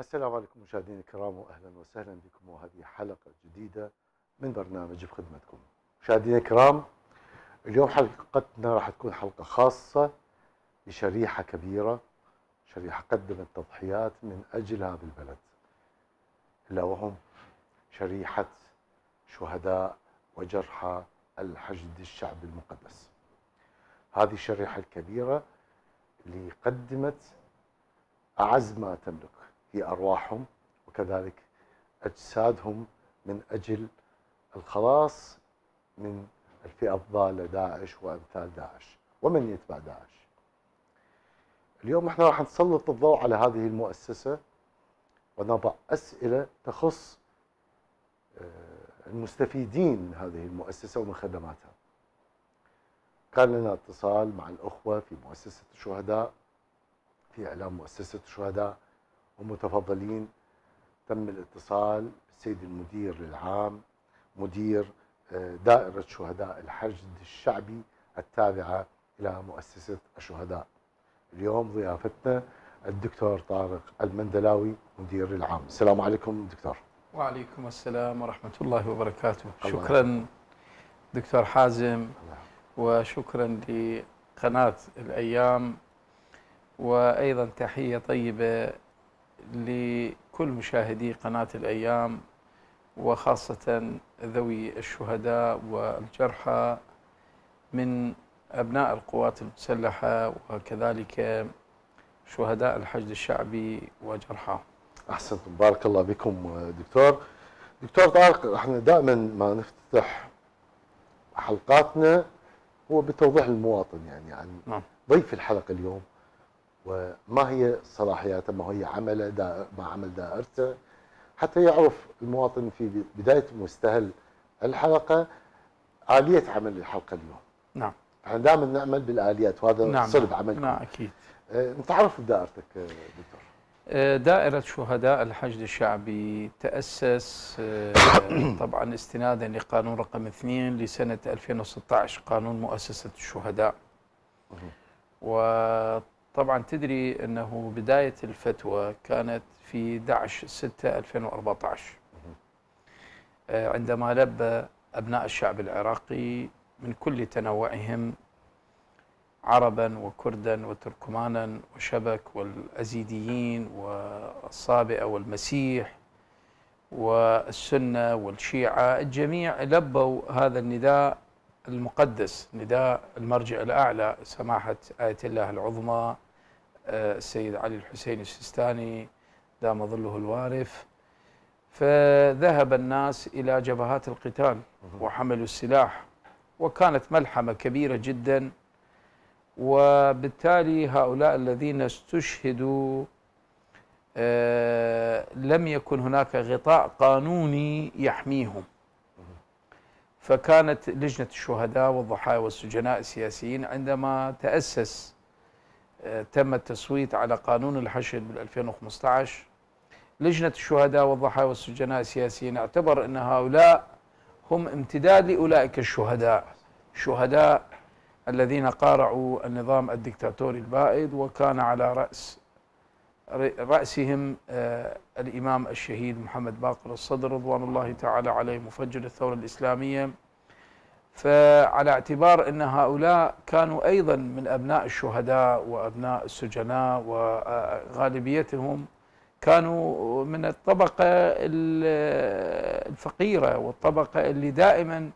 السلام عليكم مشاهدينا الكرام واهلا وسهلا بكم وهذه حلقه جديده من برنامج في خدمتكم. مشاهدينا الكرام اليوم حلقتنا راح تكون حلقه خاصه لشريحه كبيره شريحه قدمت تضحيات من اجل هذا البلد. الا وهم شريحه شهداء وجرحى الحشد الشعبي المقدس. هذه الشريحه الكبيره اللي قدمت اعز ما تملك هي أرواحهم وكذلك أجسادهم من أجل الخلاص من الفئة الضالة داعش وأمثال داعش ومن يتبع داعش اليوم احنا راح نسلط الضوء على هذه المؤسسة ونضع أسئلة تخص آه، المستفيدين من هذه المؤسسة ومن خدماتها كان لنا اتصال مع الأخوة في مؤسسة الشهداء في إعلام مؤسسة الشهداء ومتفضلين تم الاتصال بالسيد المدير العام مدير آه، دائرة شهداء الحشد الشعبي التابعة إلى مؤسسة الشهداء اليوم ضيافتنا الدكتور طارق المندلاوي مدير العام السلام عليكم دكتور وعليكم السلام ورحمة الله وبركاته الله شكرا الله. دكتور حازم الله. وشكرا لقناة الأيام وأيضا تحية طيبة لكل مشاهدي قناة الأيام وخاصة ذوي الشهداء والجرحى من أبناء القوات المسلحة وكذلك شهداء الحشد الشعبي وجرحى أحسنتم بارك الله بكم دكتور دكتور طارق احنا دائما ما نفتح حلقاتنا هو بتوضيح المواطن يعني عن نعم. ضيف الحلقة اليوم وما هي صلاحياته ما هي عمله دا ما عمل دائرته حتى يعرف المواطن في بداية مستهل الحلقة آلية عمل الحلقة اليوم نعم احنا دائما نعمل بالآليات وهذا نعم صلب نعم. عملكم نعم أكيد آه، نتعرف بدائرتك آه، دكتور آه، دائرة شهداء الحشد الشعبي تأسس طبعا استنادا لقانون رقم 2 لسنة 2016 قانون مؤسسة الشهداء وطبعا طبعا تدري أنه بداية الفتوى كانت في 11/6/2014 آه، عندما لبى أبناء الشعب العراقي من كل تنوعهم عربا وكردا وتركمانا وشبك والأزيديين والصابئة والمسيح والسنة والشيعة الجميع لبوا هذا النداء المقدس نداء المرجع الأعلى سماحة آية الله العظمى آه، السيد علي الحسين السيستاني دام ظله الوارف فذهب الناس إلى جبهات القتال وحملوا السلاح وكانت ملحمة كبيرة جدا وبالتالي هؤلاء الذين استشهدوا آه، لم يكن هناك غطاء قانوني يحميهم فكانت لجنة الشهداء والضحايا والسجناء السياسيين عندما تأسس آه، تم التصويت على قانون الحشد بال 2015 لجنة الشهداء والضحايا والسجناء السياسيين اعتبر أن هؤلاء هم امتداد لأولئك الشهداء شهداء الذين قارعوا النظام الدكتاتوري البائد وكان على رأس رأسهم آه، الإمام الشهيد محمد باقر الصدر رضوان الله تعالى عليه مفجر الثورة الإسلامية فعلى اعتبار أن هؤلاء كانوا أيضا من أبناء الشهداء وأبناء السجناء وغالبيتهم كانوا من الطبقة الفقيرة والطبقة اللي دائما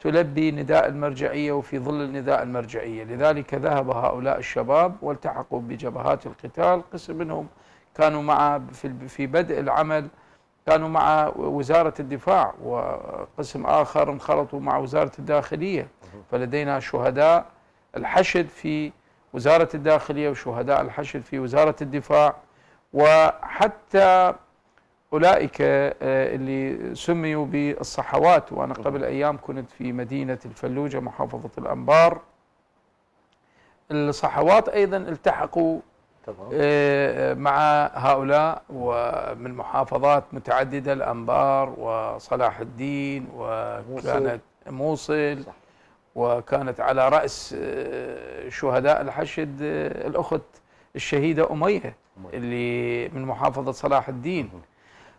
تلبي نداء المرجعية وفي ظل النداء المرجعية لذلك ذهب هؤلاء الشباب والتحقوا بجبهات القتال قسم منهم كانوا مع في بدء العمل كانوا مع وزارة الدفاع وقسم آخر انخرطوا مع وزارة الداخلية فلدينا شهداء الحشد في وزارة الداخلية وشهداء الحشد في وزارة الدفاع وحتى أولئك آه، اللي سميوا بالصحوات وأنا قبل أيام كنت في مدينة الفلوجة محافظة الأنبار الصحوات أيضا التحقوا آه، آه، مع هؤلاء ومن محافظات متعددة الأنبار وصلاح الدين وكانت موصل وكانت على رأس شهداء الحشد الأخت الشهيدة أمية اللي من محافظة صلاح الدين أمم.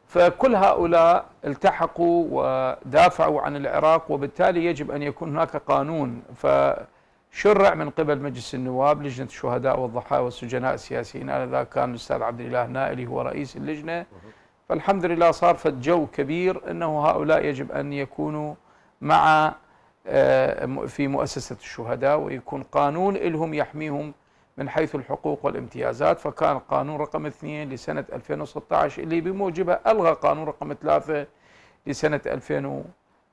فكل هؤلاء التحقوا ودافعوا عن العراق وبالتالي يجب أن يكون هناك قانون فشرع من قبل مجلس النواب لجنة الشهداء والضحايا والسجناء السياسيين آنذاك كان الأستاذ عبد الله نائلي هو رئيس اللجنة فالحمد لله صار فد جو كبير أنه هؤلاء يجب أن يكونوا مع آه، في مؤسسة الشهداء ويكون قانون لهم يحميهم من حيث الحقوق والامتيازات فكان قانون رقم 2 لسنة 2016 اللي بموجبه ألغى قانون رقم 3 لسنة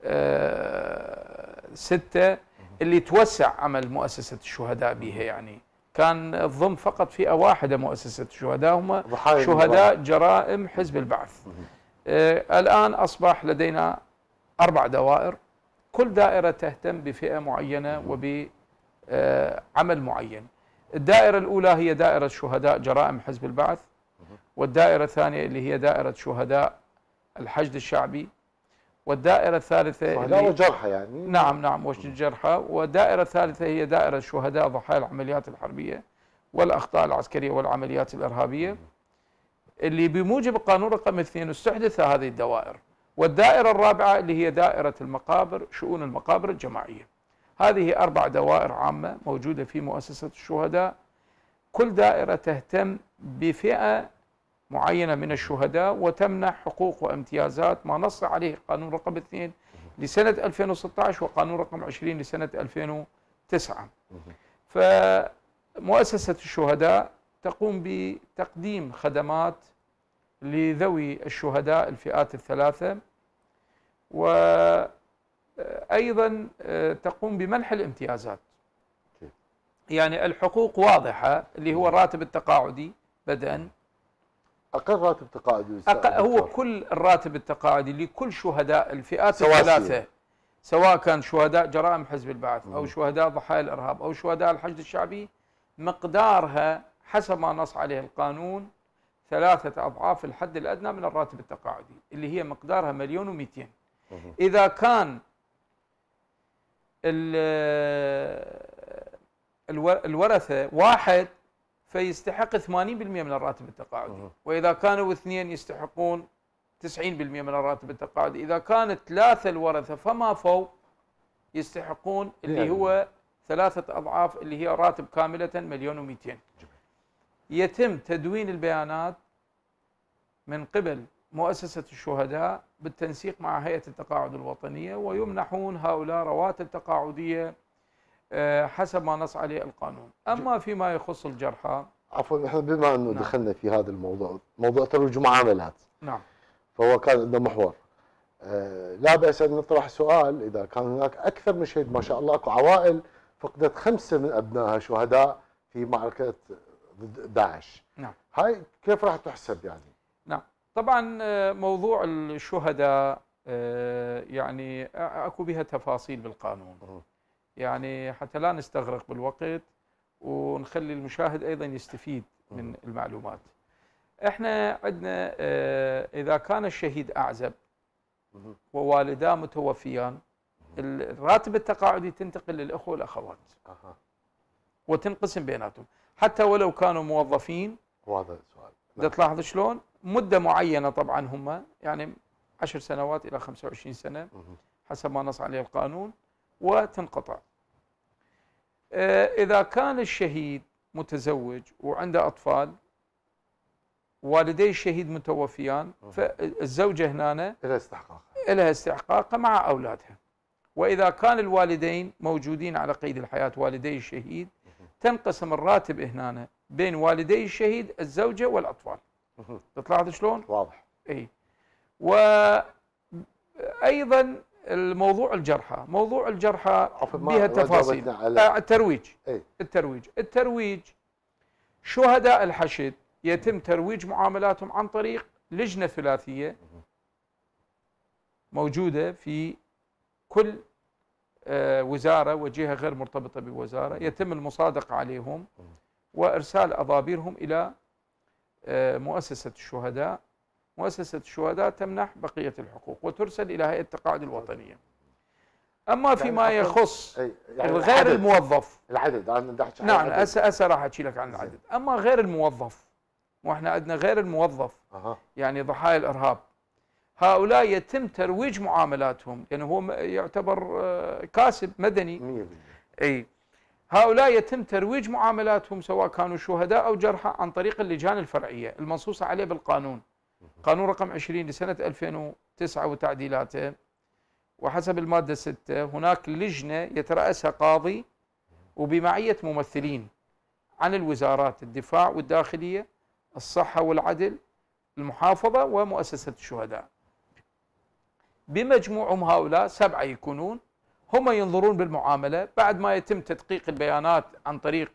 2006 اللي توسع عمل مؤسسة الشهداء بها يعني كان تضم فقط فئة واحدة مؤسسة الشهداء هم شهداء جرائم حزب البعث آه، الآن أصبح لدينا أربع دوائر كل دائرة تهتم بفئة معينة وبعمل معين الدائرة الأولى هي دائرة شهداء جرائم حزب البعث والدائرة الثانية اللي هي دائرة شهداء الحشد الشعبي والدائرة الثالثة شهداء وجرحى يعني نعم نعم وجرحى والدائرة الثالثة هي دائرة شهداء ضحايا العمليات الحربية والأخطاء العسكرية والعمليات الإرهابية اللي بموجب القانون رقم اثنين استحدث هذه الدوائر والدائرة الرابعة اللي هي دائرة المقابر شؤون المقابر الجماعية هذه أربع دوائر عامة موجودة في مؤسسة الشهداء كل دائرة تهتم بفئة معينة من الشهداء وتمنح حقوق وامتيازات ما نص عليه قانون رقم 2 لسنة 2016 وقانون رقم 20 لسنة 2009 فمؤسسة الشهداء تقوم بتقديم خدمات لذوي الشهداء الفئات الثلاثة و آه، أيضا آه، تقوم بمنح الامتيازات يعني الحقوق واضحة اللي هو الراتب التقاعدي بدءا أقل راتب تقاعدي أقل هو كل الراتب التقاعدي لكل شهداء الفئات الثلاثة سواء كان شهداء جرائم حزب البعث أو شهداء ضحايا الإرهاب أو شهداء الحشد الشعبي مقدارها حسب ما نص عليه القانون ثلاثة أضعاف الحد الأدنى من الراتب التقاعدي اللي هي مقدارها مليون ومئتين إذا كان الورثه واحد فيستحق 80% من الراتب التقاعدي واذا كانوا اثنين يستحقون 90% من الراتب التقاعدي اذا كانت ثلاثه الورثه فما فوق يستحقون اللي يعني. هو ثلاثه اضعاف اللي هي راتب كامله مليون و200 يتم تدوين البيانات من قبل مؤسسه الشهداء بالتنسيق مع هيئة التقاعد الوطنية ويمنحون هؤلاء رواتب تقاعدية آه، حسب ما نص عليه القانون أما فيما يخص الجرحى عفوا احنا بما انه نعم. دخلنا في هذا الموضوع موضوع ترويج المعاملات نعم فهو كان عندنا محور آه لا باس ان نطرح سؤال اذا كان هناك اكثر من شهيد ما شاء الله اكو عوائل فقدت خمسه من ابنائها شهداء في معركه ضد داعش نعم هاي كيف راح تحسب يعني؟ طبعا آه، موضوع الشهداء آه، يعني اكو بها تفاصيل بالقانون يعني حتى لا نستغرق بالوقت ونخلي المشاهد ايضا يستفيد من المعلومات احنا عندنا آه، اذا كان الشهيد اعزب ووالداه متوفيان الراتب التقاعدي تنتقل للاخوه والاخوات وتنقسم بيناتهم حتى ولو كانوا موظفين واضح السؤال نعم. تلاحظ شلون مدة معينة طبعا هم يعني 10 سنوات إلى 25 سنة حسب ما نص عليه القانون وتنقطع آه، إذا كان الشهيد متزوج وعنده أطفال والدي الشهيد متوفيان فالزوجة هنا لها استحقاق لها استحقاق مع أولادها وإذا كان الوالدين موجودين على قيد الحياة والدي الشهيد تنقسم الراتب هنا بين والدي الشهيد الزوجة والأطفال طلعت شلون؟ واضح اي وايضا الموضوع الجرحى موضوع الجرحى بها تفاصيل على... آه، الترويج ايه؟ الترويج الترويج شهداء الحشد يتم ترويج معاملاتهم عن طريق لجنة ثلاثية موجودة في كل آه، وزارة وجهة غير مرتبطة بوزارة يتم المصادقة عليهم وإرسال أضابيرهم إلى مؤسسة الشهداء مؤسسة الشهداء تمنح بقية الحقوق وترسل إلى هيئة التقاعد الوطنية أما يعني فيما يخص يعني الموظف العدد أنا نعم هسه راح أحكي لك عن العدد أما غير الموظف واحنا عندنا غير الموظف يعني ضحايا الإرهاب هؤلاء يتم ترويج معاملاتهم لأنه يعني هو يعتبر آه، كاسب مدني 100% أي هؤلاء يتم ترويج معاملاتهم سواء كانوا شهداء أو جرحى عن طريق اللجان الفرعية المنصوصة عليه بالقانون قانون رقم 20 لسنة 2009 وتعديلاته وحسب المادة 6 هناك لجنة يترأسها قاضي وبمعية ممثلين عن الوزارات الدفاع والداخلية الصحة والعدل المحافظة ومؤسسة الشهداء بمجموعهم هؤلاء سبعة يكونون هم ينظرون بالمعامله بعد ما يتم تدقيق البيانات عن طريق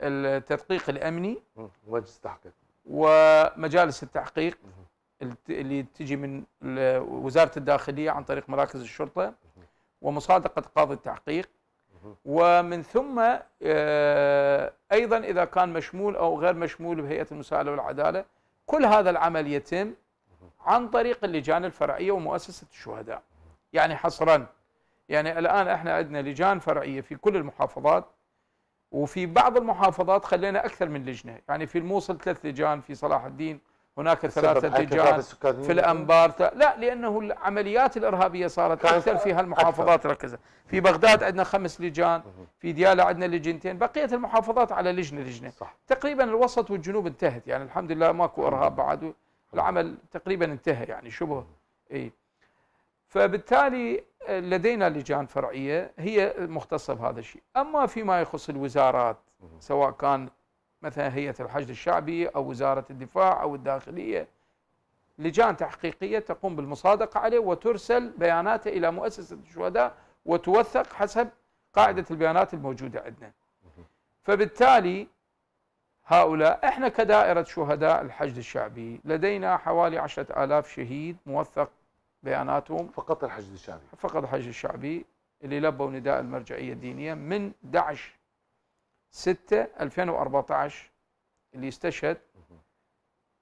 التدقيق الامني مجلس التحقيق ومجالس التحقيق اللي تجي من وزاره الداخليه عن طريق مراكز الشرطه ومصادقه قاضي التحقيق ومن ثم آه، ايضا اذا كان مشمول او غير مشمول بهيئه المساءله والعداله كل هذا العمل يتم عن طريق اللجان الفرعيه ومؤسسه الشهداء يعني حصرا يعني الآن احنا عندنا لجان فرعية في كل المحافظات وفي بعض المحافظات خلينا أكثر من لجنة يعني في الموصل ثلاث لجان في صلاح الدين هناك ثلاثة لجان في الأنبار لا لأنه العمليات الإرهابية صارت أكثر في هالمحافظات ركزت في بغداد عندنا خمس لجان في ديالة عندنا لجنتين بقية المحافظات على لجنة لجنة صح. تقريبا الوسط والجنوب انتهت يعني الحمد لله ماكو إرهاب بعد العمل تقريبا انتهى يعني شبه اي فبالتالي لدينا لجان فرعيه هي مختصه بهذا الشيء، اما فيما يخص الوزارات سواء كان مثلا هيئه الحشد الشعبي او وزاره الدفاع او الداخليه لجان تحقيقيه تقوم بالمصادقه عليه وترسل بياناته الى مؤسسه الشهداء وتوثق حسب قاعده البيانات الموجوده عندنا. فبالتالي هؤلاء احنا كدائره شهداء الحشد الشعبي لدينا حوالي 10000 شهيد موثق بياناتهم فقط الحشد الشعبي فقط الحشد الشعبي اللي لبوا نداء المرجعية الدينية من 11 6 2014 اللي استشهد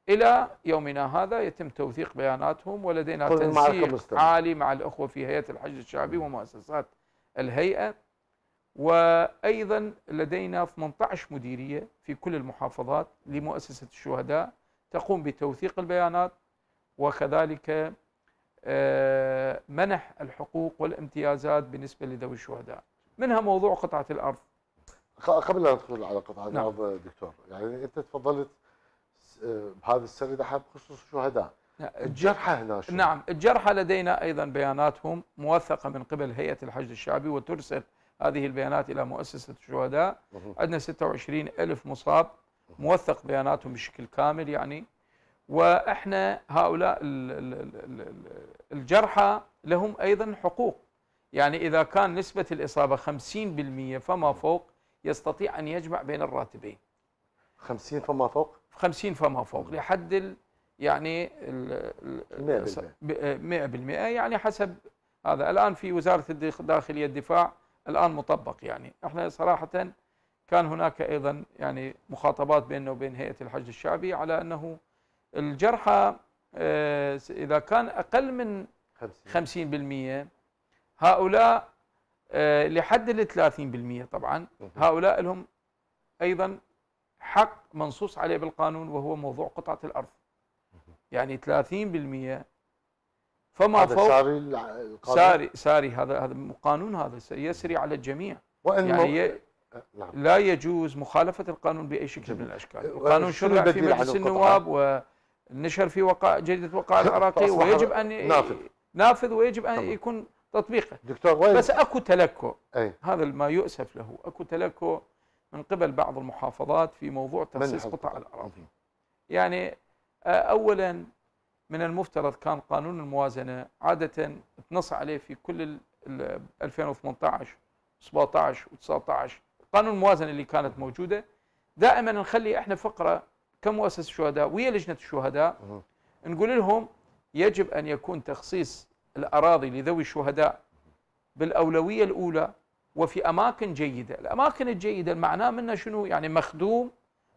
إلى يومنا هذا يتم توثيق بياناتهم ولدينا تنسيق عالي مع الأخوة في هيئة الحشد الشعبي ومؤسسات الهيئة وأيضا لدينا 18 مديرية في كل المحافظات لمؤسسة الشهداء تقوم بتوثيق البيانات وكذلك آه، منح الحقوق والامتيازات بالنسبة لذوي الشهداء منها موضوع قطعة الأرض قبل أن ندخل على قطعة نعم. الأرض دكتور يعني أنت تفضلت آه، بهذا السرد بخصوص الشهداء نعم. الجرحى هنا شو؟ نعم الجرحى لدينا أيضا بياناتهم موثقة من قبل هيئة الحشد الشعبي وترسل هذه البيانات إلى مؤسسة الشهداء عندنا 26 ألف مصاب موثق بياناتهم بشكل كامل يعني واحنا هؤلاء الجرحى لهم ايضا حقوق يعني اذا كان نسبه الاصابه 50% فما فوق يستطيع ان يجمع بين الراتبين 50 فما فوق 50 فما فوق لحد ال يعني ال 100% يعني حسب هذا الان في وزاره الداخليه الدفاع الان مطبق يعني احنا صراحه كان هناك ايضا يعني مخاطبات بيننا وبين هيئه الحج الشعبي على انه الجرحى آه، إذا كان أقل من 50% هؤلاء آه، لحد ال 30% طبعا هؤلاء لهم أيضا حق منصوص عليه بالقانون وهو موضوع قطعة الأرض يعني 30% فما هذا فوق ساري القانون ساري ساري هذا هذا قانون هذا يسري على الجميع وإن يعني آه، نعم. لا يجوز مخالفة القانون بأي شكل جميل. من الأشكال القانون شرع في مجلس النواب و نشر في وقائع جريده وقائع العراقي ويجب ان نافذ نافذ ويجب ان طبعا. يكون تطبيقه دكتور وين بس اكو تلكؤ هذا ما يؤسف له اكو تلكؤ من قبل بعض المحافظات في موضوع تخصيص قطع الاراضي يعني آه، اولا من المفترض كان قانون الموازنه عاده تنص عليه في كل 2018 17 و19 قانون الموازنه اللي كانت موجوده دائما نخلي احنا فقره كمؤسسه شهداء ويا لجنه الشهداء نقول لهم يجب ان يكون تخصيص الاراضي لذوي الشهداء بالاولويه الاولى وفي اماكن جيده، الاماكن الجيده المعناه منها شنو؟ يعني مخدوم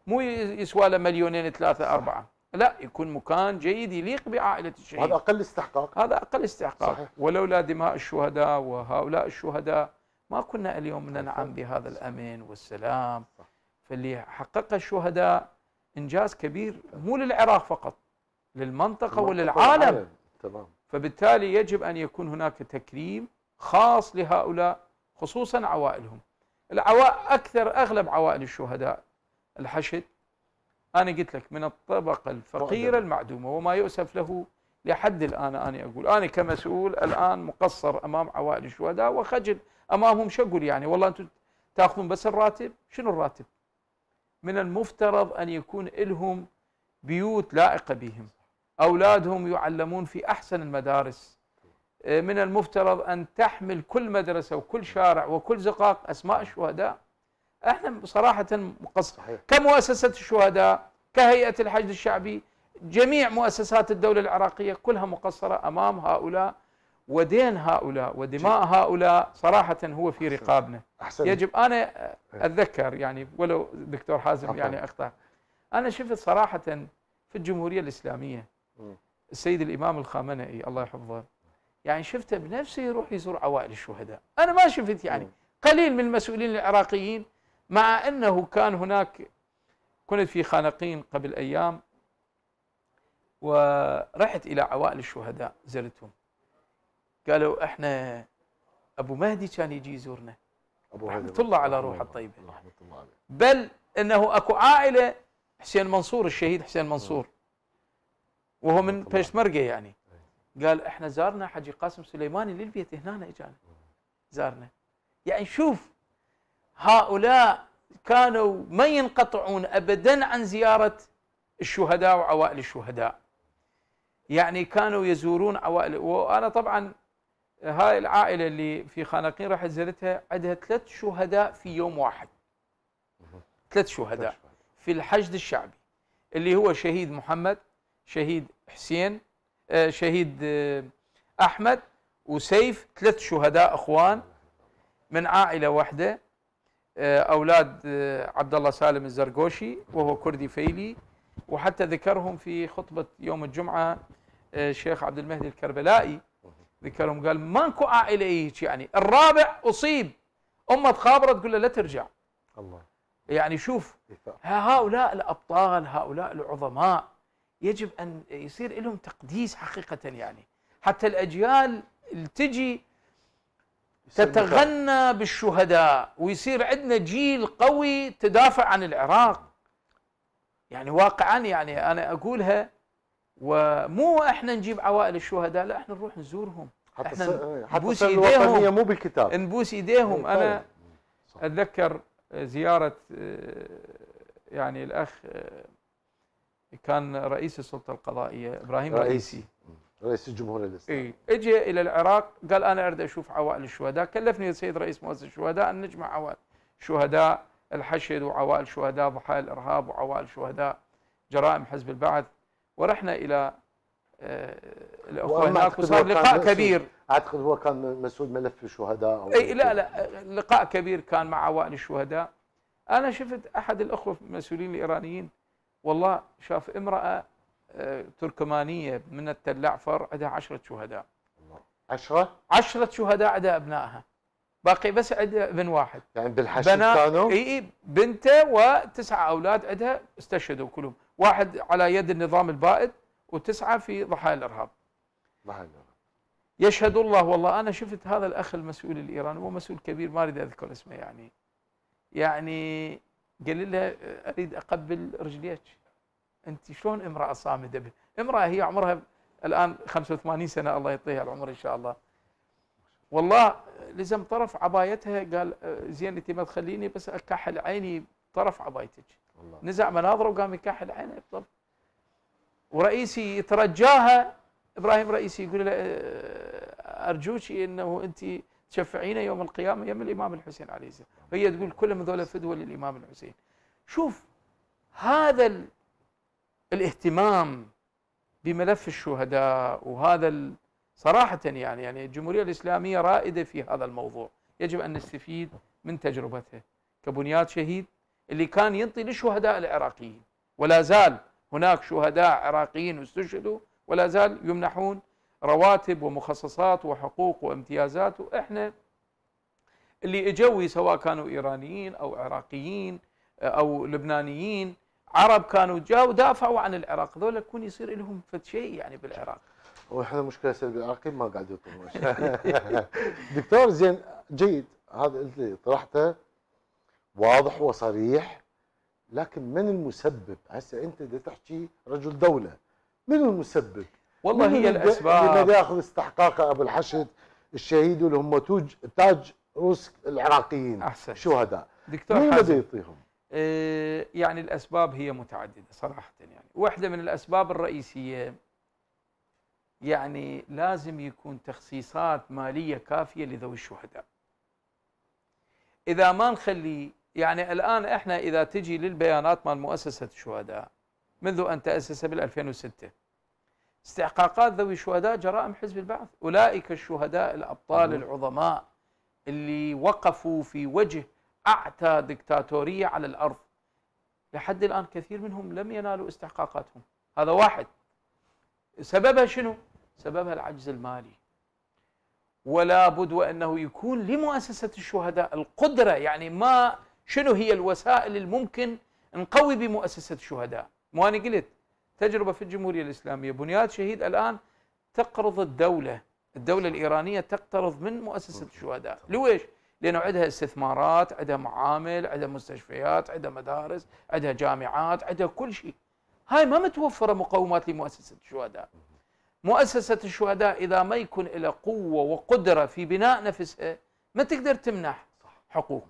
مو يسوى له مليونين ثلاثه اربعه، لا يكون مكان جيد يليق بعائله الشهيد. هذا اقل استحقاق. هذا اقل استحقاق، صحيح. ولولا دماء الشهداء وهؤلاء الشهداء ما كنا اليوم ننعم بهذا الامن والسلام. صح. فاللي حققه الشهداء إنجاز كبير مو للعراق فقط للمنطقة وللعالم تمام فبالتالي يجب أن يكون هناك تكريم خاص لهؤلاء خصوصا عوائلهم العوا... أكثر أغلب عوائل الشهداء الحشد أنا قلت لك من الطبقة الفقيرة المعدومة وما يؤسف له لحد الآن أنا أقول أنا كمسؤول الآن مقصر أمام عوائل الشهداء وخجل أمامهم شو أقول يعني والله أنتم تاخذون بس الراتب شنو الراتب من المفترض أن يكون لهم بيوت لائقة بهم أولادهم يعلمون في أحسن المدارس آه، من المفترض أن تحمل كل مدرسة وكل شارع وكل زقاق أسماء الشهداء احنا صراحة مقصر كمؤسسة الشهداء كهيئة الحشد الشعبي جميع مؤسسات الدولة العراقية كلها مقصرة أمام هؤلاء ودين هؤلاء ودماء هؤلاء صراحة هو في رقابنا أحسن. يجب أنا إيه. أتذكر يعني ولو دكتور حازم يعني أخطأ أنا شفت صراحة في الجمهورية الإسلامية السيد الإمام الخامنئي الله يحفظه يعني شفته بنفسه يروح يزور عوائل الشهداء أنا ما شفت يعني قليل من المسؤولين العراقيين مع أنه كان هناك كنت في خانقين قبل أيام ورحت إلى عوائل الشهداء زرتهم قالوا احنا ابو مهدي كان يجي يزورنا ابو رحمه الله على روحه الطيبه رحمه الله عليه بل انه اكو عائله حسين منصور الشهيد حسين منصور وهو من بيشمرقه يعني إيه. قال احنا زارنا حجي قاسم سليماني للبيت هنا اجانا إيه. زارنا يعني شوف هؤلاء كانوا ما ينقطعون ابدا عن زياره الشهداء وعوائل الشهداء يعني كانوا يزورون عوائل وانا طبعا هاي العائله اللي في خانقين راح زرتها عندها ثلاث شهداء في يوم واحد ثلاث شهداء في الحشد الشعبي اللي هو شهيد محمد شهيد حسين آه، شهيد آه، احمد وسيف ثلاث شهداء اخوان من عائله واحده آه، اولاد عبد الله سالم الزرقوشي وهو كردي فيلي وحتى ذكرهم في خطبه يوم الجمعه الشيخ عبد المهدي الكربلائي ذكرهم قال ماكو عائله إيه هيك يعني الرابع اصيب امه خابره تقول له لا ترجع الله يعني شوف هؤلاء الابطال هؤلاء العظماء يجب ان يصير لهم تقديس حقيقه يعني حتى الاجيال اللي تجي تتغنى بالشهداء ويصير عندنا جيل قوي تدافع عن العراق يعني واقعا يعني انا اقولها ومو احنا نجيب عوائل الشهداء لا احنا نروح نزورهم حتى احنا ايديهم حتى نبوس مو بالكتاب نبوس ايديهم إيه، انا طيب. اتذكر آه، زياره آه، يعني الاخ آه، كان رئيس السلطه القضائيه ابراهيم رئيسي, رئيسي. رئيس الجمهورية الإسلامية إيه. اجى الى العراق قال انا اريد اشوف عوائل الشهداء كلفني السيد رئيس مؤسسه الشهداء ان نجمع عوائل شهداء الحشد وعوائل شهداء ضحايا الارهاب وعوائل شهداء جرائم حزب البعث ورحنا الى الاخوه هناك وصار لقاء كبير اعتقد هو كان مسؤول ملف الشهداء أو اي لا لا لقاء كبير كان مع عوائل الشهداء انا شفت احد الاخوه المسؤولين الايرانيين والله شاف امراه آه، تركمانيه من التلعفر عندها عشرة شهداء عشرة؟ عشرة شهداء عندها ابنائها باقي بس عندها ابن واحد يعني بالحشد كانوا؟ اي بنته وتسعة اولاد عندها استشهدوا كلهم واحد على يد النظام البائد وتسعة في ضحايا الإرهاب ضحايا الإرهاب يشهد الله والله أنا شفت هذا الأخ المسؤول الإيراني هو مسؤول كبير ما أريد أذكر اسمه يعني يعني قال لها أريد أقبل رجليك أنت شلون امرأة صامدة امرأة هي عمرها الآن 85 سنة الله يعطيها العمر إن شاء الله والله لزم طرف عبايتها قال آه، زين انت ما تخليني بس اكحل عيني طرف عبايتك الله. نزع مناظره وقام يكحل عينه طب ورئيسي يترجاها ابراهيم رئيسي يقول له آه، ارجوك انه انت تشفعينه يوم القيامه يم الامام الحسين عليه السلام هي تقول كلهم هذول فدوه للامام الحسين شوف هذا الاهتمام بملف الشهداء وهذا صراحه يعني يعني الجمهوريه الاسلاميه رائده في هذا الموضوع يجب ان نستفيد من تجربته كبنيات شهيد اللي كان ينطي للشهداء العراقيين ولا زال هناك شهداء عراقيين استشهدوا ولا زال يمنحون رواتب ومخصصات وحقوق وامتيازات واحنا اللي اجوي سواء كانوا ايرانيين او عراقيين آه، او لبنانيين عرب كانوا جاوا دافعوا عن العراق ذولا يكون يصير لهم فد شيء يعني بالعراق واحنا مشكله سلبي العراقيين ما قاعد يطلبون دكتور زين جيد هذا انت طرحته واضح وصريح لكن من المسبب هسه انت بدك تحكي رجل دوله من المسبب والله من هي الاسباب اللي ياخذ استحقاقه ابو الحشد الشهيد اللي هم توج تاج روس العراقيين احسن شهداء دكتور مين بده يعطيهم آه، يعني الاسباب هي متعدده صراحه يعني واحده من الاسباب الرئيسيه يعني لازم يكون تخصيصات ماليه كافيه لذوي الشهداء اذا ما نخلي يعني الآن إحنا إذا تجي للبيانات مال مؤسسة الشهداء منذ أن تأسس بال2006 استحقاقات ذوي الشهداء جرائم حزب البعث أولئك الشهداء الأبطال العظماء اللي وقفوا في وجه أعتى دكتاتورية على الأرض لحد الآن كثير منهم لم ينالوا استحقاقاتهم هذا واحد سببها شنو؟ سببها العجز المالي ولا بد وأنه يكون لمؤسسة الشهداء القدرة يعني ما شنو هي الوسائل الممكن نقوي بمؤسسة الشهداء مو أنا قلت تجربة في الجمهورية الإسلامية بنيات شهيد الآن تقرض الدولة الدولة الإيرانية تقترض من مؤسسة الشهداء لويش؟ لأنه عندها استثمارات عندها معامل عندها مستشفيات عندها مدارس عندها جامعات عندها كل شيء هاي ما متوفرة مقومات لمؤسسة الشهداء مؤسسة الشهداء إذا ما يكون لها قوة وقدرة في بناء نفسها ما تقدر تمنح حقوق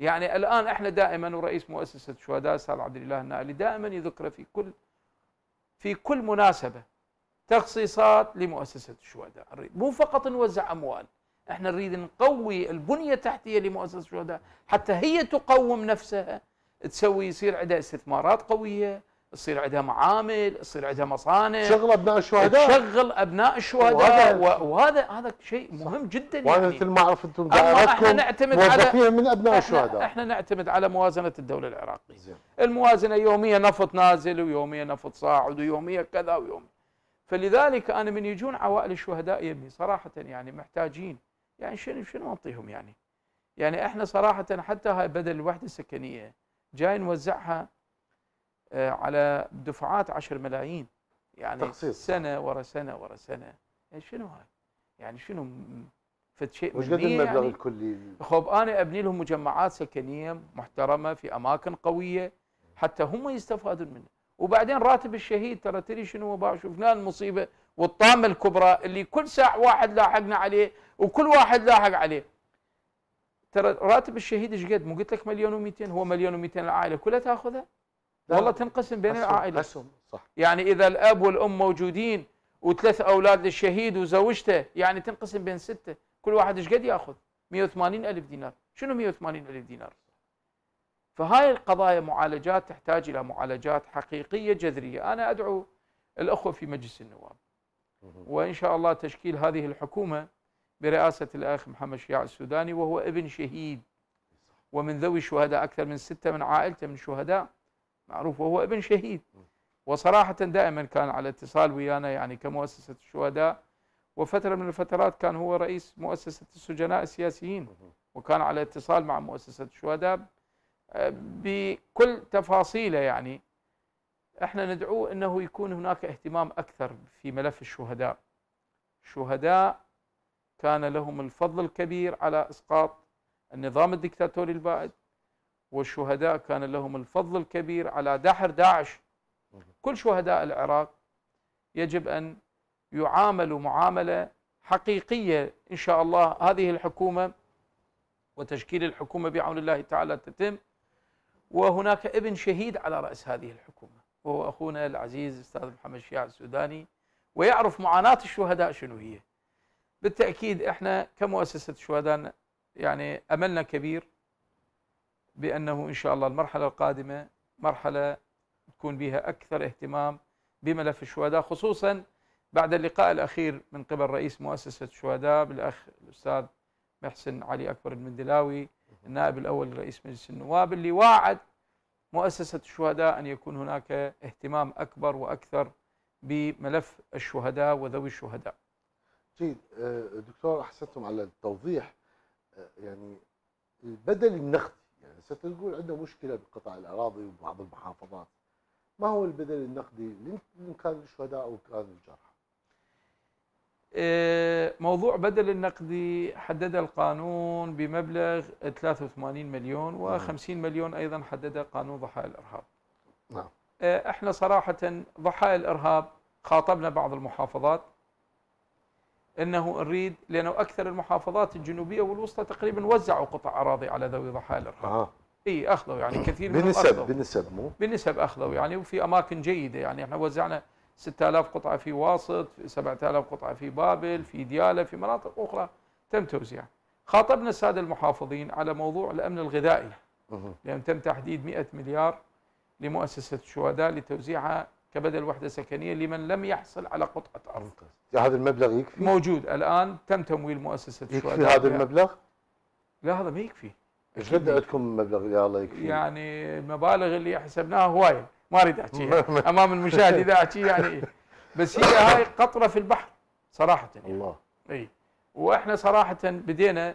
يعني الآن احنا دائما ورئيس مؤسسة الشهداء سال عبد الله النائلي دائما يذكر في كل في كل مناسبة تخصيصات لمؤسسة الشهداء مو فقط نوزع أموال احنا نريد نقوي البنية التحتية لمؤسسة الشهداء حتى هي تقوم نفسها تسوي يصير عندها استثمارات قوية تصير عندها معامل تصير عندها مصانع تشغل ابناء الشهداء تشغل ابناء الشهداء وهذا وهذا, هذا شيء مهم جدا يعني وهذا مثل ما اعرف انتم احنا نعتمد على من ابناء الشهداء احنا نعتمد على موازنه الدوله العراقيه زين. الموازنه يوميا نفط نازل ويوميا نفط صاعد ويوميا كذا ويوم فلذلك انا من يجون عوائل الشهداء يمي يعني صراحه يعني محتاجين يعني شنو شنو نعطيهم يعني يعني احنا صراحه حتى هاي بدل الوحده السكنيه جاي نوزعها آه، على دفعات 10 ملايين يعني تخصيص. سنه ورا سنه ورا سنه يعني شنو هاي؟ يعني شنو فد شيء وش قد المبلغ يعني الكلي؟ خب انا ابني لهم مجمعات سكنيه محترمه في اماكن قويه حتى هم يستفادون منه وبعدين راتب الشهيد ترى تدري شنو باع شفنا المصيبه والطامه الكبرى اللي كل ساعه واحد لاحقنا عليه وكل واحد لاحق عليه ترى راتب الشهيد ايش قد؟ مو قلت لك مليون و200 هو مليون و200 العائله كلها تاخذها والله تنقسم بين العائله صح يعني اذا الاب والام موجودين وثلاث اولاد للشهيد وزوجته يعني تنقسم بين سته كل واحد ايش قد ياخذ 180 الف دينار شنو 180 الف دينار فهاي القضايا معالجات تحتاج الى معالجات حقيقيه جذريه انا ادعو الاخوه في مجلس النواب وان شاء الله تشكيل هذه الحكومه برئاسه الاخ محمد شياع السوداني وهو ابن شهيد ومن ذوي الشهداء اكثر من سته من عائلته من شهداء معروف وهو ابن شهيد وصراحة دائما كان على اتصال ويانا يعني كمؤسسة الشهداء وفترة من الفترات كان هو رئيس مؤسسة السجناء السياسيين وكان على اتصال مع مؤسسة الشهداء آه، بكل تفاصيله يعني احنا ندعوه انه يكون هناك اهتمام اكثر في ملف الشهداء الشهداء كان لهم الفضل الكبير على اسقاط النظام الدكتاتوري البائد والشهداء كان لهم الفضل الكبير على دحر داعش كل شهداء العراق يجب أن يعاملوا معاملة حقيقية إن شاء الله هذه الحكومة وتشكيل الحكومة بعون الله تعالى تتم وهناك ابن شهيد على رأس هذه الحكومة وهو أخونا العزيز أستاذ محمد الشيع السوداني ويعرف معاناة الشهداء شنو هي بالتأكيد إحنا كمؤسسة شهداء يعني أملنا كبير بأنه إن شاء الله المرحلة القادمة مرحلة تكون بها أكثر اهتمام بملف الشهداء خصوصا بعد اللقاء الأخير من قبل رئيس مؤسسة الشهداء بالأخ الأستاذ محسن علي أكبر المندلاوي النائب الأول لرئيس مجلس النواب اللي واعد مؤسسة الشهداء أن يكون هناك اهتمام أكبر وأكثر بملف الشهداء وذوي الشهداء جيد آه، دكتور أحسنتم على التوضيح آه، يعني البدل النقدي يعني ستقول عندنا مشكله بقطع الاراضي وبعض المحافظات ما هو البذل النقدي ان كان للشهداء او كان للجرحى؟ إيه، موضوع بدل النقدي حدد القانون بمبلغ 83 مليون نعم. و50 مليون ايضا حدد قانون ضحايا الارهاب. نعم. إيه، احنا صراحه ضحايا الارهاب خاطبنا بعض المحافظات انه نريد لانه اكثر المحافظات الجنوبيه والوسطى تقريبا وزعوا قطع اراضي على ذوي ضحايا الارهاب. آه. اي اخذوا يعني كثير من بالنسب بالنسب مو بالنسب اخذوا يعني وفي اماكن جيده يعني احنا وزعنا 6000 قطعه في واسط، 7000 قطعه في بابل، في دياله، في مناطق اخرى تم توزيعها. خاطبنا الساده المحافظين على موضوع الامن الغذائي. لان تم تحديد 100 مليار لمؤسسه الشهداء لتوزيعها كبدل وحدة سكنية لمن لم يحصل على قطعة أرض هذا المبلغ يكفي؟ موجود الآن تم تمويل مؤسسة يكفي هذا المبلغ؟ لا هذا ما يكفي ايش قد عندكم مبلغ يا الله يكفي؟ يعني المبالغ اللي حسبناها هواية ما اريد احكيها امام المشاهد اذا احكي يعني بس هي هاي قطرة في البحر صراحة يعني. الله اي واحنا صراحة بدينا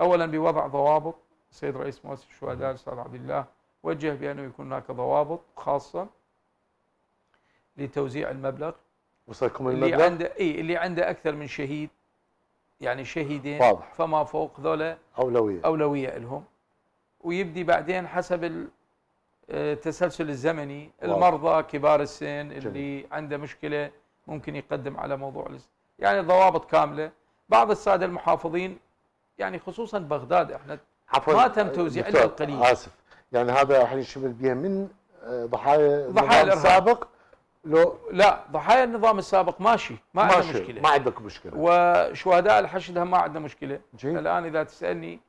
اولا بوضع ضوابط السيد رئيس مؤسسة الشهداء الاستاذ عبد الله وجه بانه يكون هناك ضوابط خاصة لتوزيع المبلغ وصلكم المبلغ؟ اللي عنده اي اللي عنده اكثر من شهيد يعني شهيدين واضح. فما فوق ذولا اولويه اولويه لهم ويبدي بعدين حسب آه، التسلسل الزمني واضح. المرضى كبار السن جميل. اللي عنده مشكله ممكن يقدم على موضوع يعني ضوابط كامله بعض الساده المحافظين يعني خصوصا بغداد احنا عفوا ما تم توزيع الا القليل اسف يعني هذا الحين يشمل بها من آه، ضحايا ضحايا الارهاب السابق لو لا ضحايا النظام السابق ماشي ما عندنا مشكله ما عندك مشكله وشهداء الحشد ما عندنا مشكله جي. الان اذا تسالني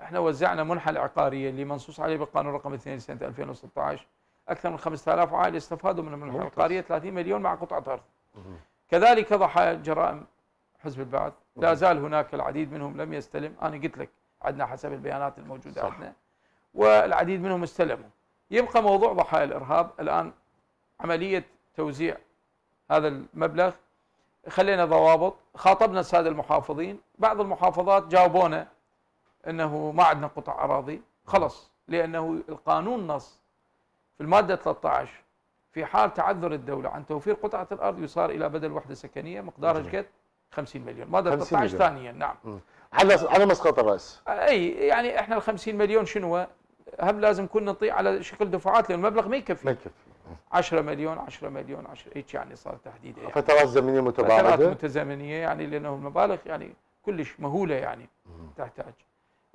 احنا وزعنا منحة العقاريه اللي منصوص عليه بالقانون رقم 2 سنه 2016 اكثر من 5000 عائله استفادوا من المنحه العقاريه 30 مليون مع قطعه ارض كذلك ضحايا جرائم حزب البعث لا زال هناك العديد منهم لم يستلم انا قلت لك عندنا حسب البيانات الموجوده صح. عندنا والعديد منهم استلموا يبقى موضوع ضحايا الارهاب الان عمليه توزيع هذا المبلغ خلينا ضوابط خاطبنا الساده المحافظين بعض المحافظات جاوبونا انه ما عندنا قطع اراضي خلص لانه القانون نص في الماده 13 في حال تعذر الدوله عن توفير قطعه الارض يصار الى بدل وحده سكنيه مقدارها كت 50 مليون ماده 13 ثانيا نعم على على مسقط الراس اي يعني احنا ال 50 مليون شنو هم لازم كنا نطيع على شكل دفعات لان المبلغ ما يكفي ما يكفي 10 مليون 10 مليون 10 هيك يعني صار تحديد يعني فترات زمنيه متباعده فترات متزامنيه يعني لانه المبالغ يعني كلش مهوله يعني تحتاج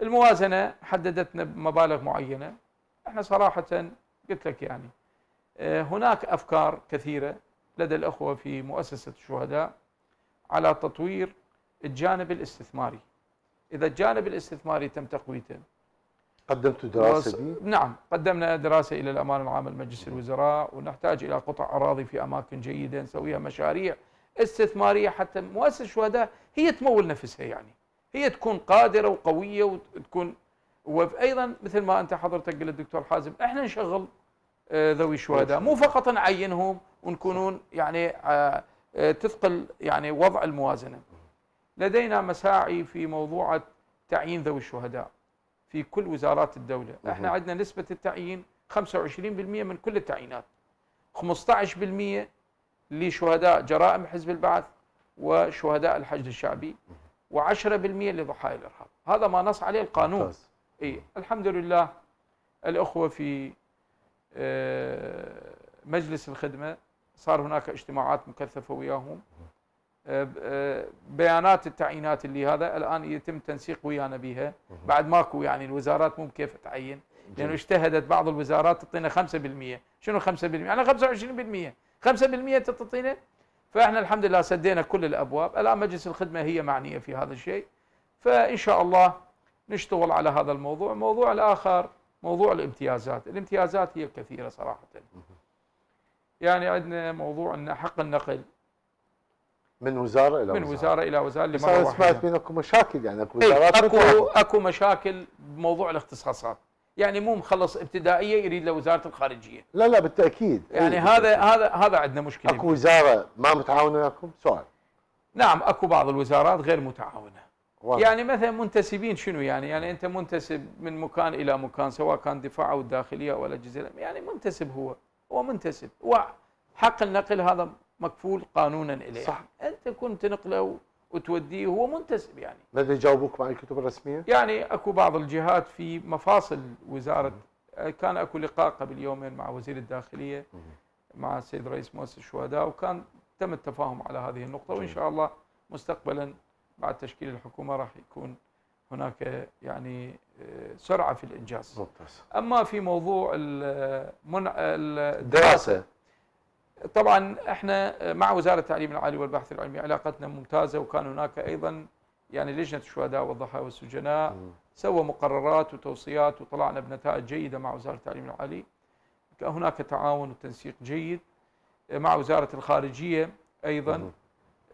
الموازنه حددتنا بمبالغ معينه احنا صراحه قلت لك يعني آه، هناك افكار كثيره لدى الاخوه في مؤسسه الشهداء على تطوير الجانب الاستثماري اذا الجانب الاستثماري تم تقويته قدمت دراسة دي؟ نعم قدمنا دراسة إلى الأمانة العام لمجلس الوزراء ونحتاج إلى قطع أراضي في أماكن جيدة نسويها مشاريع استثمارية حتى مؤسسة الشهداء هي تمول نفسها يعني هي تكون قادرة وقوية وتكون وأيضا مثل ما أنت حضرتك قلت دكتور حازم احنا نشغل آه، ذوي الشهداء نعم. مو فقط نعينهم ونكونون يعني آه، آه، تثقل يعني وضع الموازنة لدينا مساعي في موضوع تعيين ذوي الشهداء في كل وزارات الدولة مه. احنا عندنا نسبة التعيين 25% من كل التعيينات 15% لشهداء جرائم حزب البعث وشهداء الحشد الشعبي و10% لضحايا الارهاب هذا ما نص عليه القانون اي الحمد لله الاخوه في آه، مجلس الخدمه صار هناك اجتماعات مكثفه وياهم بيانات التعيينات اللي هذا الان يتم تنسيق ويانا بها بعد ماكو يعني الوزارات مو كيف تعين لانه اجتهدت بعض الوزارات تعطينا 5% شنو 5% انا 25% 5% تعطينا فاحنا الحمد لله سدينا كل الابواب الان مجلس الخدمه هي معنيه في هذا الشيء فان شاء الله نشتغل على هذا الموضوع الموضوع الاخر موضوع الامتيازات الامتيازات هي كثيره صراحه يعني عندنا موضوع ان حق النقل من وزاره الى من وزاره, وزارة الى وزاره بس انا سمعت من اكو مشاكل يعني اكو إيه، وزارات اكو اكو مشاكل بموضوع الاختصاصات يعني مو مخلص ابتدائيه يريد لوزاره الخارجيه لا لا بالتاكيد يعني إيه هذا هذا هذا عندنا مشكله اكو وزاره ما متعاونه وياكم سؤال نعم اكو بعض الوزارات غير متعاونه واضح. يعني مثلا منتسبين شنو يعني يعني انت منتسب من مكان الى مكان سواء كان دفاع او الداخليه او الاجهزه يعني منتسب هو هو منتسب وحق النقل هذا مكفول قانونا اليه صح. انت كنت تنقله وتوديه هو منتسب يعني ماذا جاوبوك مع الكتب الرسميه يعني اكو بعض الجهات في مفاصل وزاره كان اكو لقاء قبل يومين مع وزير الداخليه مع السيد رئيس مؤسسه الشهداء وكان تم التفاهم على هذه النقطه وان شاء الله مستقبلا بعد تشكيل الحكومه راح يكون هناك يعني آه، سرعه في الانجاز ممتاز. اما في موضوع المنع آه، الدراسه طبعا احنا مع وزاره التعليم العالي والبحث العلمي علاقتنا ممتازه وكان هناك ايضا يعني لجنه الشهداء والضحايا والسجناء سوى مقررات وتوصيات وطلعنا بنتائج جيده مع وزاره التعليم العالي هناك تعاون وتنسيق جيد مع وزاره الخارجيه ايضا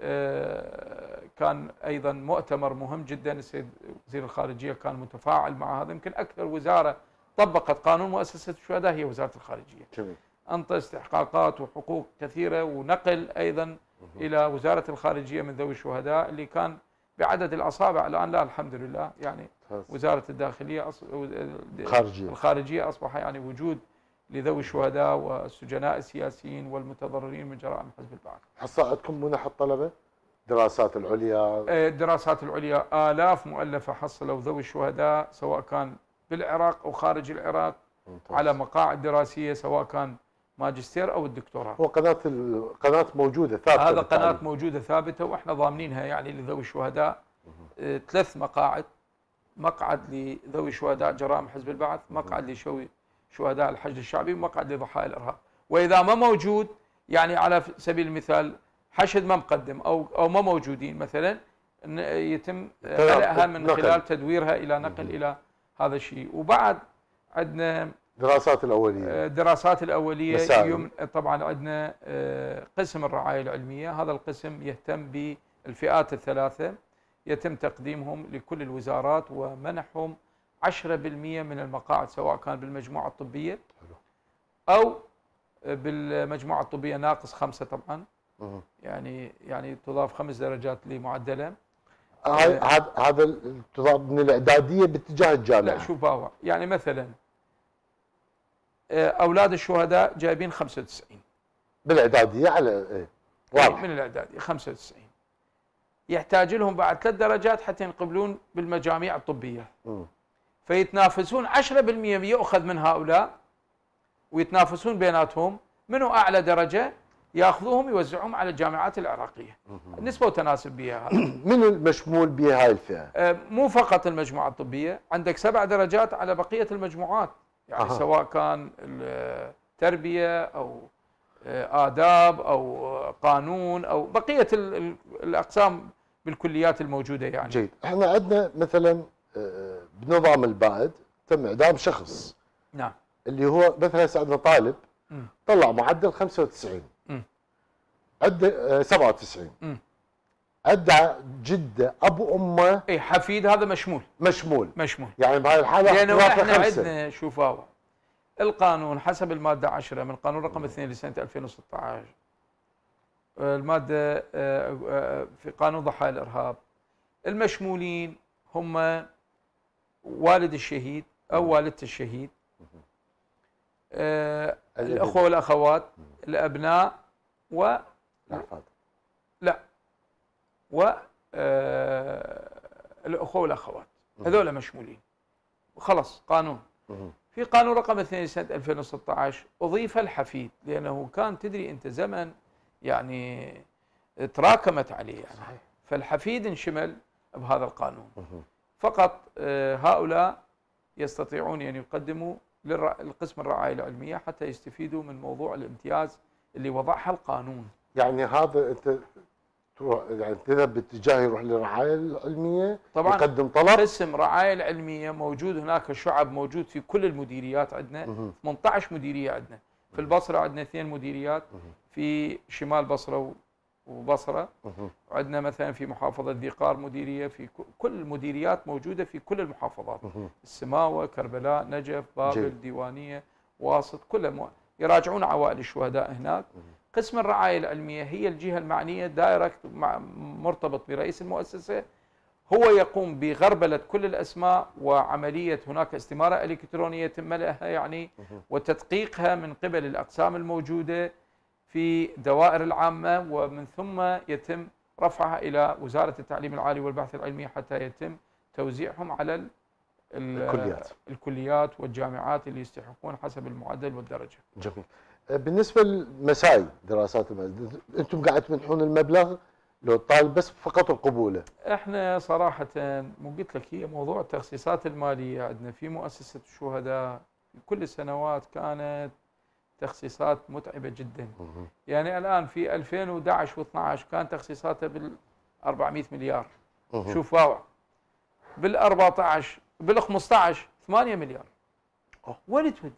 آه، كان ايضا مؤتمر مهم جدا السيد وزير الخارجيه كان متفاعل مع هذا يمكن اكثر وزاره طبقت قانون مؤسسه الشهداء هي وزاره الخارجيه جميل. أنطى استحقاقات وحقوق كثيرة ونقل أيضا إلى وزارة الخارجية من ذوي الشهداء اللي كان بعدد الأصابع الآن لا الحمد لله يعني وزارة الداخلية الخارجية. الخارجية أصبح يعني وجود لذوي الشهداء والسجناء السياسيين والمتضررين من جرائم حزب البعث حصل عندكم منح الطلبة؟ دراسات العليا الدراسات إيه، العليا آلاف مؤلفة حصلوا ذوي الشهداء سواء كان بالعراق أو خارج العراق على مقاعد دراسية سواء كان ماجستير او الدكتوراه هو قناه القناه موجوده ثابته هذا قناه بالتعليم. موجوده ثابته واحنا ضامنينها يعني لذوي الشهداء آه، ثلاث مقاعد مقعد لذوي شهداء جرائم حزب البعث مقعد لشوي شهداء الحشد الشعبي ومقعد لضحايا الارهاب واذا ما موجود يعني على سبيل المثال حشد ما مقدم او او ما موجودين مثلا يتم خلقها آه، من نقل. خلال تدويرها الى نقل الى هذا الشيء وبعد عندنا الدراسات الاوليه آه، الدراسات الاوليه مسائل. طبعا عندنا آه، قسم الرعايه العلميه هذا القسم يهتم بالفئات الثلاثه يتم تقديمهم لكل الوزارات ومنحهم 10% من المقاعد سواء كان بالمجموعه الطبيه او بالمجموعه الطبيه ناقص خمسه طبعا يعني يعني تضاف خمس درجات لمعدله هذا هذا تضاف من الاعداديه باتجاه الجامعه لا شوف باوع يعني مثلا آه، اولاد الشهداء جايبين 95 بالاعداديه على إيه،, ايه واضح من الاعداديه 95 يحتاج لهم بعد ثلاث درجات حتى ينقبلون بالمجاميع الطبيه فيتنافسون 10% يؤخذ من هؤلاء ويتنافسون بيناتهم منو اعلى درجه ياخذوهم يوزعوهم على الجامعات العراقيه نسبه وتناسب بها من المشمول بهاي الفئه آه، مو فقط المجموعه الطبيه عندك سبع درجات على بقيه المجموعات يعني أه. سواء كان التربيه او آه، آداب أو آه، قانون أو بقية الأقسام بالكليات الموجودة يعني جيد احنا عندنا مثلا آه، بنظام البائد تم إعدام شخص نعم اللي هو مثلا عندنا طالب طلع معدل 95 عنده 97 م. ادعى جده ابو امه اي حفيد هذا مشمول مشمول مشمول يعني بهاي الحاله لانه احنا عندنا شوف القانون حسب الماده 10 من القانون رقم 2 لسنه 2016 الماده آه، آه، في قانون ضحايا الارهاب المشمولين هم والد الشهيد او والدة الشهيد آه، الاخوه والاخوات الابناء و لا و آه، الاخوه والأخوات هذول مشمولين خلص قانون في قانون رقم 2 سنة 2016 أضيف الحفيد لأنه كان تدري أنت زمن يعني تراكمت عليه يعني صحيح. فالحفيد انشمل بهذا القانون فقط آه، هؤلاء يستطيعون أن يقدموا للقسم الرعاية العلمية حتى يستفيدوا من موضوع الامتياز اللي وضعها القانون يعني هذا انت تروح يعني تذهب باتجاه يروح للرعايه العلميه طبعا يقدم طلب قسم رعايه العلميه موجود هناك شعب موجود في كل المديريات عندنا 18 مديريه عندنا في البصره عندنا اثنين مديريات في شمال بصره وبصره عندنا مثلا في محافظه ذي قار مديريه في كل المديريات موجوده في كل المحافظات السماوه كربلاء نجف بابل جيب. ديوانيه واسط كلها مو... يراجعون عوائل الشهداء هناك قسم الرعاية العلمية هي الجهة المعنية دايركت مرتبط برئيس المؤسسة هو يقوم بغربلة كل الأسماء وعملية هناك استمارة إلكترونية تم لها يعني وتدقيقها من قبل الأقسام الموجودة في دوائر العامة ومن ثم يتم رفعها إلى وزارة التعليم العالي والبحث العلمي حتى يتم توزيعهم على الكليات الكليات والجامعات اللي يستحقون حسب المعدل والدرجة جميل بالنسبه للمساعي دراسات انتم قاعد تمنحون المبلغ لو طالب بس فقط القبوله احنا صراحه مو قلت لك هي موضوع التخصيصات الماليه عندنا في مؤسسه الشهداء كل السنوات كانت تخصيصات متعبه جدا يعني الان في 2011 و12 كان تخصيصاتها بال 400 مليار شوف واو بال 14 بال 15 8 مليار وين تودي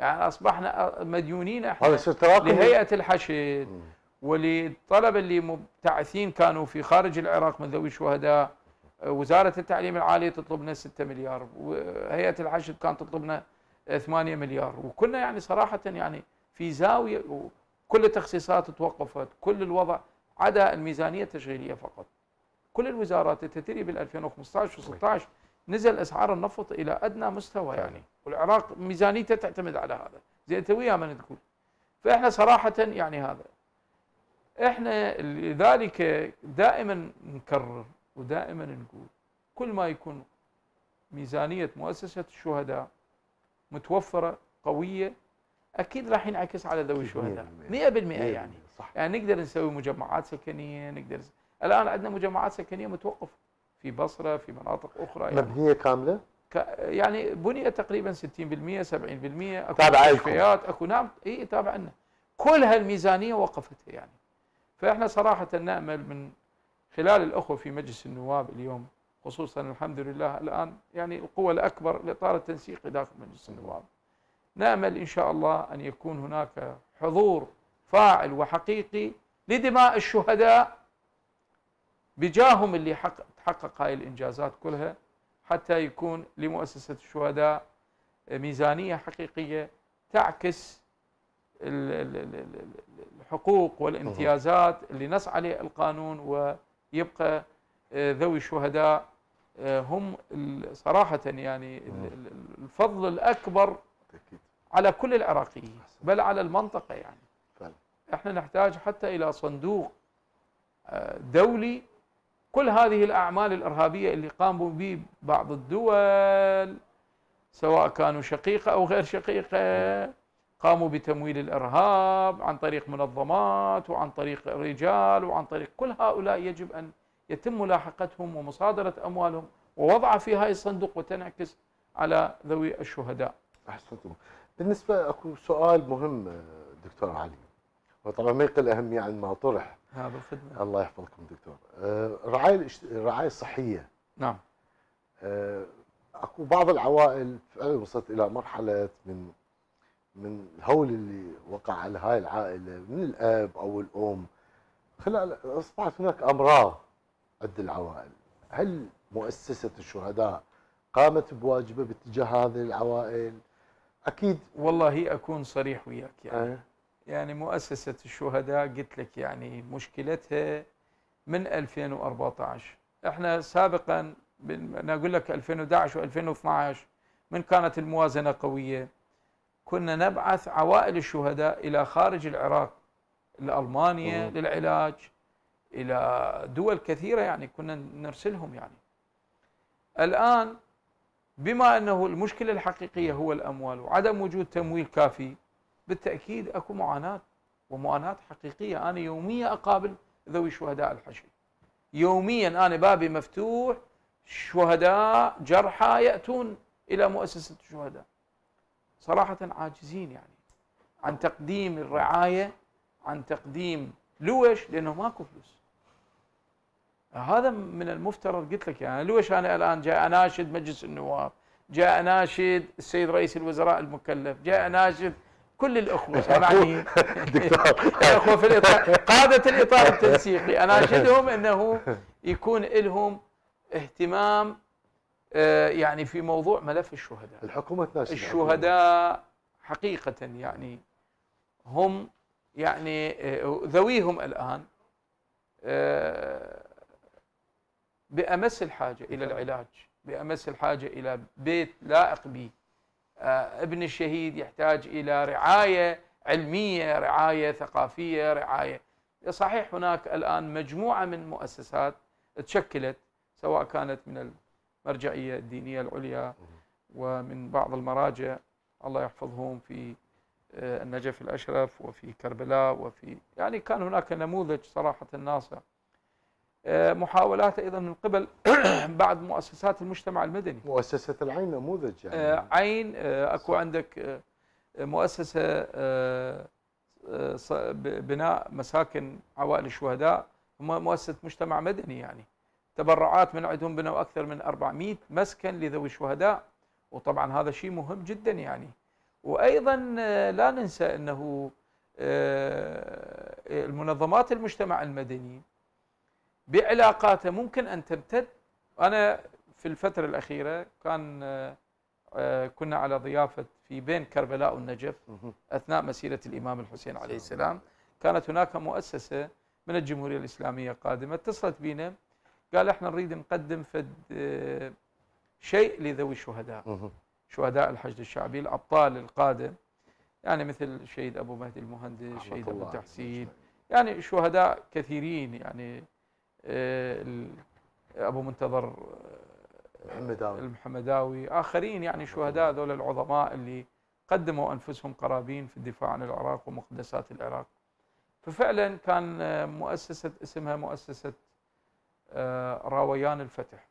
يعني اصبحنا مديونين احنا هذا لهيئه الحشد وللطلبه اللي مبتعثين كانوا في خارج العراق من ذوي الشهداء وزاره التعليم العالي تطلبنا 6 مليار وهيئه الحشد كانت تطلبنا 8 مليار وكنا يعني صراحه يعني في زاويه كل التخصيصات توقفت كل الوضع عدا الميزانيه التشغيليه فقط كل الوزارات تتري بال 2015 و16 نزل اسعار النفط الى ادنى مستوى يعني والعراق ميزانيته تعتمد على هذا زين انت ويا من تقول فاحنا صراحه يعني هذا احنا لذلك دائما نكرر ودائما نقول كل ما يكون ميزانيه مؤسسه الشهداء متوفره قويه اكيد راح ينعكس على ذوي الشهداء 100% يعني يعني نقدر نسوي مجمعات سكنيه نقدر الان عندنا مجمعات سكنيه متوقفه في بصرة في مناطق أخرى يعني مبنية كاملة؟ يعني بنية تقريبا 60% 70% اكو تابعة مستشفيات اكو نعم اي تابعة لنا كل هالميزانية وقفتها يعني فاحنا صراحة نأمل من خلال الأخوة في مجلس النواب اليوم خصوصا الحمد لله الآن يعني القوة الأكبر لإطار التنسيق داخل مجلس النواب نأمل إن شاء الله أن يكون هناك حضور فاعل وحقيقي لدماء الشهداء بجاههم اللي حق تحقق هاي الإنجازات كلها حتى يكون لمؤسسة الشهداء ميزانية حقيقية تعكس الحقوق والامتيازات اللي نص عليه القانون ويبقى آه، ذوي الشهداء آه، هم صراحة يعني الفضل الأكبر على كل العراقيين بل على المنطقة يعني احنا نحتاج حتى إلى صندوق آه، دولي كل هذه الأعمال الإرهابية اللي قاموا به بعض الدول سواء كانوا شقيقة أو غير شقيقة قاموا بتمويل الإرهاب عن طريق منظمات وعن طريق رجال وعن طريق كل هؤلاء يجب أن يتم ملاحقتهم ومصادرة أموالهم ووضع في هذا الصندوق وتنعكس على ذوي الشهداء أحسنتم بالنسبة أكو سؤال مهم دكتور علي وطبعا ما يقل أهمية عن ما طرح هذا الخدمه الله يحفظكم دكتور آه، الرعايه الرعايه الصحيه نعم آه، اكو بعض العوائل فعلا وصلت الى مرحله من من الهول اللي وقع على هاي العائله من الاب او الام خلال اصبحت هناك امراض عند العوائل هل مؤسسه الشهداء قامت بواجبه باتجاه هذه العوائل اكيد والله اكون صريح وياك يعني أه. يعني مؤسسة الشهداء قلت لك يعني مشكلتها من 2014 احنا سابقا انا اقول لك 2011 و2012 من كانت الموازنة قوية كنا نبعث عوائل الشهداء إلى خارج العراق لألمانيا للعلاج إلى دول كثيرة يعني كنا نرسلهم يعني الآن بما أنه المشكلة الحقيقية هو الأموال وعدم وجود تمويل كافي بالتأكيد أكو معاناة ومعاناة حقيقية أنا يوميا أقابل ذوي شهداء الحشد يوميا أنا بابي مفتوح شهداء جرحى يأتون إلى مؤسسة الشهداء صراحة عاجزين يعني عن تقديم الرعاية عن تقديم لوش لأنه ماكو فلوس هذا من المفترض قلت لك يعني لوش أنا الآن جاي أناشد مجلس النواب جاء ناشد السيد رئيس الوزراء المكلف جاء ناشد كل الاخوه سامعني الاخوه في الاطار قاده الاطار التنسيقي اناشدهم انه يكون لهم اهتمام آه، يعني في موضوع ملف الشهداء الحكومه تناسب الشهداء حقيقه يعني هم يعني آه، ذويهم الان آه، بامس الحاجه الى نعم. العلاج بامس الحاجه الى بيت لائق به آه، ابن الشهيد يحتاج الى رعايه علميه، رعايه ثقافيه، رعايه صحيح هناك الان مجموعه من مؤسسات تشكلت سواء كانت من المرجعيه الدينيه العليا ومن بعض المراجع الله يحفظهم في آه، النجف الاشرف وفي كربلاء وفي يعني كان هناك نموذج صراحه ناصع آه، محاولات ايضا من قبل بعض مؤسسات المجتمع المدني مؤسسه العين نموذج يعني آه، عين آه، اكو عندك مؤسسه بناء مساكن عوائل الشهداء مؤسسه مجتمع مدني يعني تبرعات من عندهم بنوا اكثر من 400 مسكن لذوي الشهداء وطبعا هذا شيء مهم جدا يعني وايضا لا ننسى انه المنظمات المجتمع المدني بعلاقاته ممكن أن تمتد أنا في الفترة الأخيرة كان آه، آه، كنا على ضيافة في بين كربلاء والنجف أثناء مسيرة الإمام الحسين عليه السلام كانت هناك مؤسسة من الجمهورية الإسلامية قادمة اتصلت بينا قال احنا نريد نقدم فد آه، شيء لذوي الشهداء شهداء الحشد الشعبي الأبطال القادم يعني مثل الشهيد أبو مهدي المهندس شهيد أبو تحسين يعني شهداء كثيرين يعني آه، ابو منتظر آه، المحمداوي المحمداوي اخرين يعني شهداء ذول العظماء اللي قدموا انفسهم قرابين في الدفاع عن العراق ومقدسات العراق ففعلا كان آه، مؤسسه اسمها مؤسسه راويان الفتح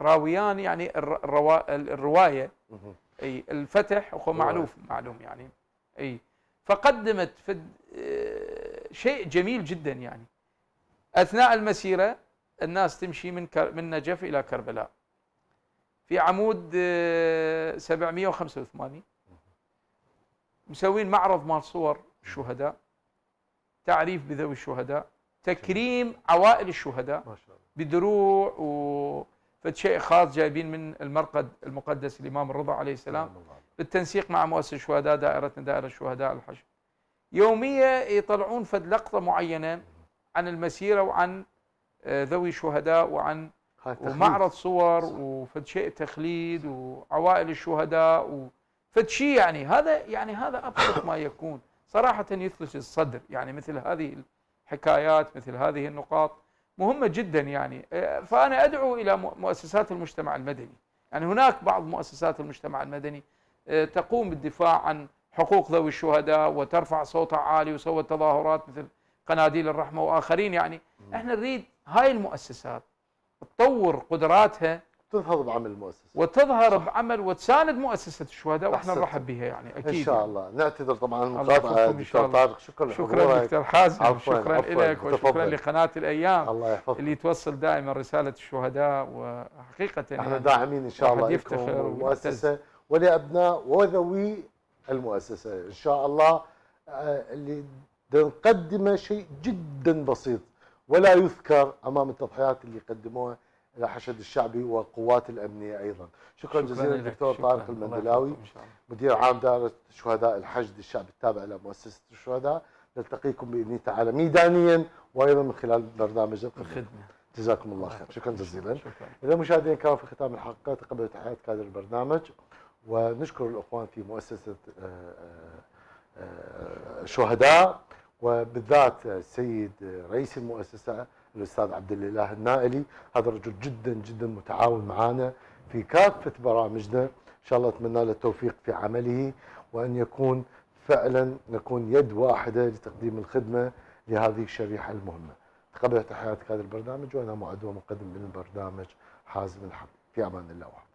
راويان يعني الروا... الروايه اي الفتح هو معلوف معلوم يعني اي فقدمت في شيء جميل جدا يعني أثناء المسيرة الناس تمشي من من نجف إلى كربلاء في عمود 785 آه، مسوين معرض مال صور الشهداء تعريف بذوي الشهداء تكريم عوائل الشهداء ما شاء الله بدروع و شيء خاص جايبين من المرقد المقدس الامام الرضا عليه السلام بالتنسيق مع مؤسسه الشهداء دائره دائره الشهداء الحشد يوميه يطلعون فد لقطه معينه عن المسيرة وعن آه، ذوي الشهداء وعن ومعرض صور وفد شيء تخليد وعوائل الشهداء شيء يعني هذا يعني هذا أبسط ما يكون صراحة يثلج الصدر يعني مثل هذه الحكايات مثل هذه النقاط مهمة جدا يعني آه، فأنا أدعو إلى مؤسسات المجتمع المدني يعني هناك بعض مؤسسات المجتمع المدني آه، تقوم بالدفاع عن حقوق ذوي الشهداء وترفع صوتها عالي وسوت تظاهرات مثل قناديل الرحمه واخرين يعني احنا نريد هاي المؤسسات تطور قدراتها تظهر بعمل المؤسسه وتظهر بعمل وتساند مؤسسه الشهداء واحنا نرحب بها يعني اكيد ان شاء الله نعتذر طبعا المقاطعه دكتور طارق شكرا شكرا دكتور حازم عفواً شكرا لك وشكرا لقناه الايام الله يحفظك اللي توصل دائما رساله الشهداء وحقيقه يعني احنا يعني داعمين ان شاء الله يفتخر المؤسسه ولابناء وذوي المؤسسه ان شاء الله آه، اللي لنقدم شيء جدا بسيط ولا يذكر امام التضحيات اللي قدموها الحشد الشعبي والقوات الامنيه ايضا شكرا, شكرا جزيلا دكتور طارق المندلاوي مدير عام دائره شهداء الحشد الشعبي التابع لمؤسسه الشهداء نلتقيكم باذن تعالى ميدانيا وايضا من خلال برنامج الخدمه جزاكم الله خير شكرا جزيلا اذا مشاهدينا كان في ختام الحلقه تقبلوا تحيات كادر البرنامج ونشكر الاخوان في مؤسسه آه، آه، آه، شهداء وبالذات السيد رئيس المؤسسه الاستاذ عبد الاله النائلي هذا الرجل جدا جدا متعاون معنا في كافه برامجنا ان شاء الله اتمنى له التوفيق في عمله وان يكون فعلا نكون يد واحده لتقديم الخدمه لهذه الشريحه المهمه. تقبل تحياتك هذا البرنامج وانا معد ومقدم من البرنامج حازم الحب في امان الله